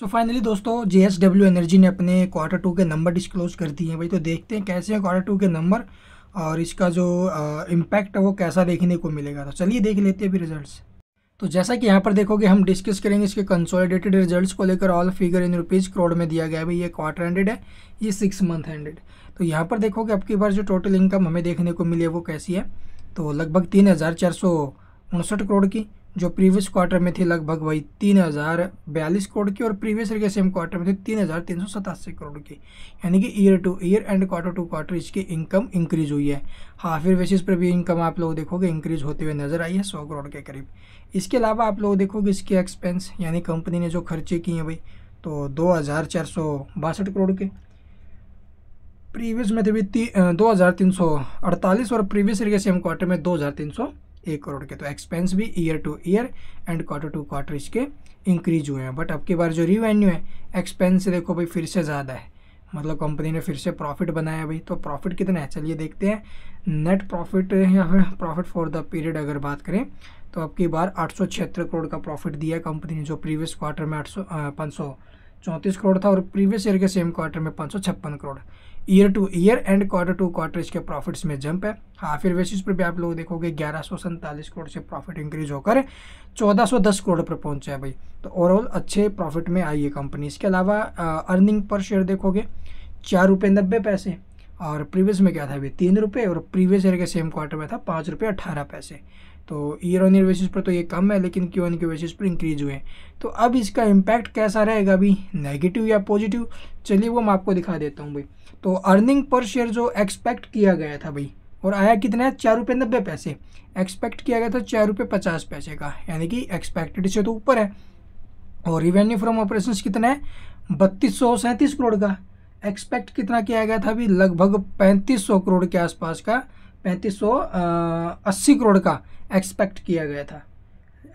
सो so finally दोस्तों जे S W energy ने अपने क्वार्टर टू के नंबर डिस्क्लोज कर दिए हैं भाई तो देखते हैं कैसे हैं क्वार्टर टू के नंबर और इसका जो इम्पैक्ट है वो कैसा देखने को मिलेगा तो चलिए देख लेते हैं अभी रिजल्ट्स तो जैसा कि यहाँ पर देखोगे हम डिस्कस करेंगे इसके कंसोलिडेटेड रिजल्ट्स को लेकर all figure in rupees crore में दिया गया है भाई ये क्वार्टर हंड्रेड है ये सिक्स मंथ हंड्रेड तो यहाँ पर देखोगे आपकी बार जो टोटल इनकम हमें देखने को मिली है वो कैसी है तो लगभग तीन हज़ार चार सौ उनसठ करोड़ की जो प्रीवियस क्वार्टर में थी लगभग वही तीन हज़ार बयालीस करोड़ की और प्रीवियस ईयर के सेम क्वार्टर में थी तीन हज़ार तीन सौ सतासी करोड़ की यानी कि year to year and quarter to quarter इसकी इनकम इंक्रीज हुई है हाफ ईयर बेसिस पर भी इनकम आप लोग देखोगे इंक्रीज होते हुए नजर आई है सौ करोड़ के करीब इसके अलावा आप लोग देखोगे इसके एक्सपेंस यानी कंपनी ने जो खर्चे किए हैं भाई तो दो हज़ार चार सौ बासठ करोड़ के प्रीवियस में थे भी दो हज़ार तीन सौ अड़तालीस और प्रीवियस ईयर के सेम क्वार्टर में दो हज़ार तीन सौ एक करोड़ के तो एक्सपेंस भी year to year and quarter to quarter इसके इंक्रीज हुए हैं बट अब की बार जो रिवेन्यू है एक्सपेंस देखो भाई फिर से ज़्यादा है मतलब कंपनी ने फिर से प्रॉफिट बनाया भाई तो प्रॉफिट कितना है चलिए देखते हैं नेट प्रॉफिट या फिर प्रॉफिट फॉर द पीरियड अगर बात करें तो अब की बार आठ करोड़ का प्रॉफिट दिया कंपनी ने जो प्रीवियस क्वार्टर में आठ सौ चौंतीस करोड़ था और प्रीवियस ईयर के सेम क्वार्टर में पाँच सौ छप्पन crore year to year and quarter to quarter इसके प्रॉफिट्स में जंप है हाफ ईयर बेसिस पर भी आप लोग देखोगे ग्यारह सौ सैंतालीस करोड़ से प्रॉफिट इंक्रीज होकर चौदह सौ दस करोड़ पर पहुंचा है भाई तो ओवरऑल अच्छे प्रॉफिट में आई है कंपनी इसके अलावा अर्निंग पर शेयर देखोगे चार रुपये नब्बे पैसे और प्रीवियस में क्या था अभी तीन रुपये और प्रीवियस ईयर के सेम क्वार्टर में था पाँच रुपये अट्ठारह पैसे तो ईयर ऑन ईयर बेसिस पर तो ये कम है लेकिन क्यू ऑन क्यू बेसिस पर इंक्रीज हुए हैं तो अब इसका इम्पैक्ट कैसा रहेगा अभी नेगेटिव या पॉजिटिव चलिए वो मैं आपको दिखा देता हूँ भाई तो अर्निंग पर शेयर जो एक्सपेक्ट किया गया था भाई और आया कितना है चार रुपये नब्बे पैसे एक्सपेक्ट किया गया था चार रुपये पचास पैसे का यानी कि एक्सपेक्टेड से तो ऊपर है और रिवेन्यू फ्रॉम ऑपरेशन कितना है बत्तीस सौ सैंतीस करोड़ का एक्सपेक्ट कितना किया गया था अभी लगभग 3500 करोड़ के आसपास का 3580 करोड़ का एक्सपेक्ट किया गया था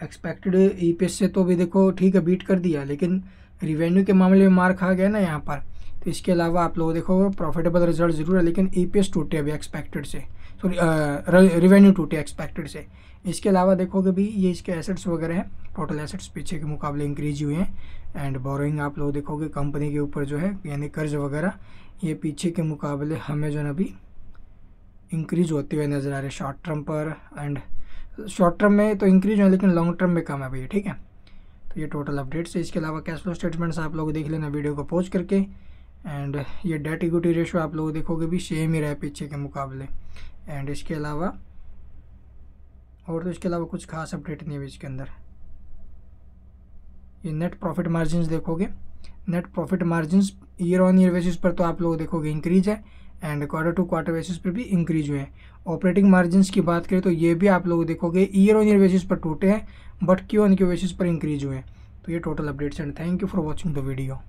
एक्सपेक्टेड ई e से तो भी देखो ठीक है बीट कर दिया लेकिन रिवेन्यू के मामले में मार खा गया ना यहाँ पर तो इसके अलावा आप लोग देखो प्रॉफिटेबल रिजल्ट ज़रूर है लेकिन ई e पी टूटे अभी एक्सपेक्टेड से सॉरी रेवेन्यू टूटे एक्सपेक्टेड से इसके अलावा देखोगे भी ये इसके एसेट्स वगैरह हैं टोटल एसेट्स पीछे के मुकाबले इंक्रीज हुए हैं एंड बोरोइंग आप लोग देखोगे कंपनी के ऊपर जो है यानी कर्ज वगैरह ये पीछे के मुकाबले हमें जो है अभी इंक्रीज होते हुए नज़र आ रहे शॉर्ट टर्म पर एंड शॉर्ट टर्म में तो इंक्रीज हुए लेकिन लॉन्ग टर्म में कम है भैया ठीक है तो ये टोटल अपडेट्स है इसके अलावा कैश फ्लो स्टेटमेंट्स आप लोग देख लेना वीडियो को पोस्ट करके एंड ये डेट इक्विटी रेशो आप लोग देखोगे भी सेम ही रहा है पीछे के मुकाबले एंड इसके अलावा और तो इसके अलावा कुछ खास अपडेट नहीं है इसके अंदर ये नेट प्रॉफिट मार्जिन देखोगे net profit margin year on year basis पर तो आप लोग देखोगे इंक्रीज है and quarter to quarter basis पर भी इंक्रीज हुए हैं ऑपरेटिंग मार्जिन की बात करें तो ये भी आप लोग देखोगे ईयर ऑन ईयर बेसिस पर टूटे हैं but Q on Q basis पर इंक्रीज हुए हैं तो ये total updates and thank you for watching the video